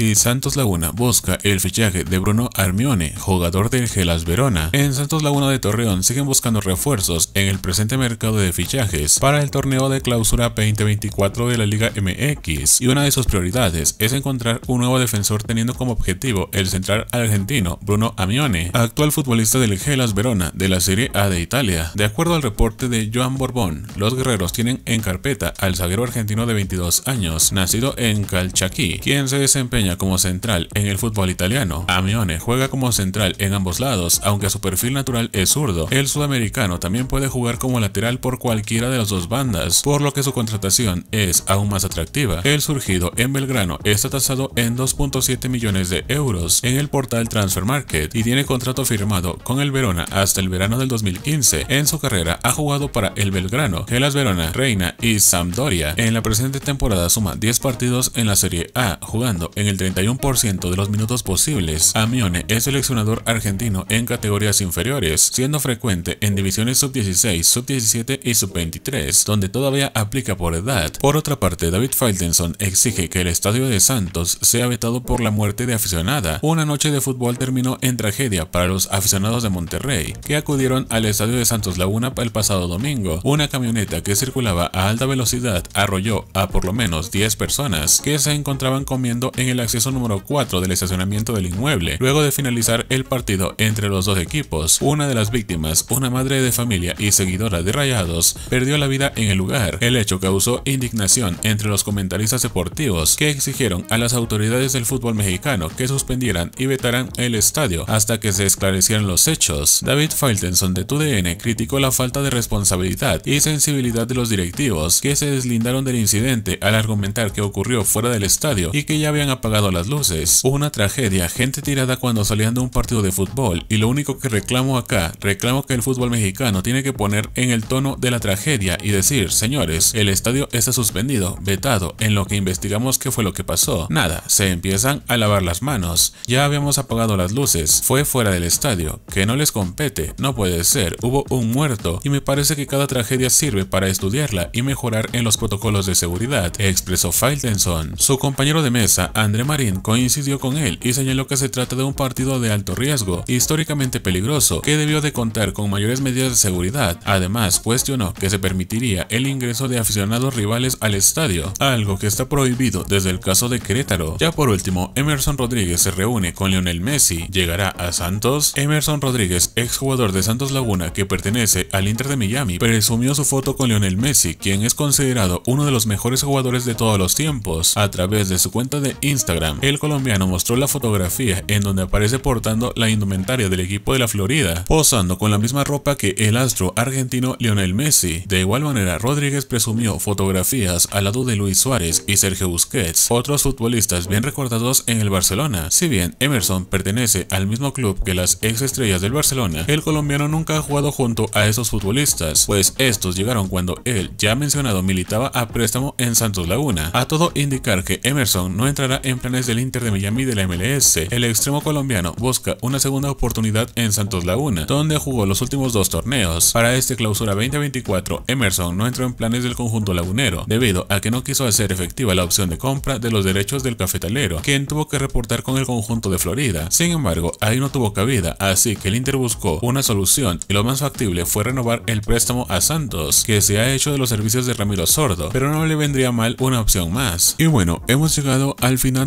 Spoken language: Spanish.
Y Santos Laguna busca el fichaje de Bruno Armione, jugador del Gelas Verona. En Santos Laguna de Torreón siguen buscando refuerzos en el presente mercado de fichajes para el torneo de clausura 2024 de la Liga MX y una de sus prioridades es encontrar un nuevo defensor teniendo como objetivo el central argentino Bruno Armione, actual futbolista del Gelas Verona de la Serie A de Italia. De acuerdo al reporte de Joan Borbón, los guerreros tienen en carpeta al zaguero argentino de 22 años, nacido en Calchaquí, quien se desempeña como central en el fútbol italiano. Amione juega como central en ambos lados, aunque su perfil natural es zurdo. El sudamericano también puede jugar como lateral por cualquiera de las dos bandas, por lo que su contratación es aún más atractiva. El surgido en Belgrano está tasado en 2.7 millones de euros en el portal Transfer Market y tiene contrato firmado con el Verona hasta el verano del 2015. En su carrera ha jugado para el Belgrano, Gelas Verona, Reina y Sampdoria. En la presente temporada suma 10 partidos en la Serie A, jugando en el 31% de los minutos posibles. Amione es seleccionador argentino en categorías inferiores, siendo frecuente en divisiones sub-16, sub-17 y sub-23, donde todavía aplica por edad. Por otra parte, David Feldenson exige que el estadio de Santos sea vetado por la muerte de aficionada. Una noche de fútbol terminó en tragedia para los aficionados de Monterrey, que acudieron al estadio de Santos Laguna el pasado domingo. Una camioneta que circulaba a alta velocidad arrolló a por lo menos 10 personas que se encontraban comiendo en el número 4 del estacionamiento del inmueble, luego de finalizar el partido entre los dos equipos. Una de las víctimas, una madre de familia y seguidora de Rayados, perdió la vida en el lugar. El hecho causó indignación entre los comentaristas deportivos que exigieron a las autoridades del fútbol mexicano que suspendieran y vetaran el estadio hasta que se esclarecieran los hechos. David Faltenson de TUDN criticó la falta de responsabilidad y sensibilidad de los directivos que se deslindaron del incidente al argumentar que ocurrió fuera del estadio y que ya habían apagado apagado las luces. Una tragedia, gente tirada cuando salían de un partido de fútbol. Y lo único que reclamo acá, reclamo que el fútbol mexicano tiene que poner en el tono de la tragedia y decir, señores, el estadio está suspendido, vetado, en lo que investigamos qué fue lo que pasó. Nada, se empiezan a lavar las manos. Ya habíamos apagado las luces, fue fuera del estadio, que no les compete, no puede ser, hubo un muerto y me parece que cada tragedia sirve para estudiarla y mejorar en los protocolos de seguridad, expresó Faldenson. Su compañero de mesa, Andrés Marín coincidió con él y señaló que se trata de un partido de alto riesgo históricamente peligroso que debió de contar con mayores medidas de seguridad. Además, cuestionó que se permitiría el ingreso de aficionados rivales al estadio, algo que está prohibido desde el caso de Querétaro. Ya por último, Emerson Rodríguez se reúne con Lionel Messi. ¿Llegará a Santos? Emerson Rodríguez, exjugador de Santos Laguna que pertenece al Inter de Miami, presumió su foto con Lionel Messi, quien es considerado uno de los mejores jugadores de todos los tiempos, a través de su cuenta de Instagram el colombiano mostró la fotografía en donde aparece portando la indumentaria del equipo de la Florida, posando con la misma ropa que el astro argentino Lionel Messi. De igual manera, Rodríguez presumió fotografías al lado de Luis Suárez y Sergio Busquets, otros futbolistas bien recordados en el Barcelona. Si bien Emerson pertenece al mismo club que las ex estrellas del Barcelona, el colombiano nunca ha jugado junto a esos futbolistas, pues estos llegaron cuando él, ya mencionado, militaba a préstamo en Santos Laguna. A todo indicar que Emerson no entrará en planes del Inter de Miami de la MLS. El extremo colombiano busca una segunda oportunidad en Santos Laguna, donde jugó los últimos dos torneos. Para este clausura 2024, Emerson no entró en planes del conjunto lagunero, debido a que no quiso hacer efectiva la opción de compra de los derechos del cafetalero, quien tuvo que reportar con el conjunto de Florida. Sin embargo, ahí no tuvo cabida, así que el Inter buscó una solución y lo más factible fue renovar el préstamo a Santos, que se ha hecho de los servicios de Ramiro Sordo, pero no le vendría mal una opción más. Y bueno, hemos llegado al final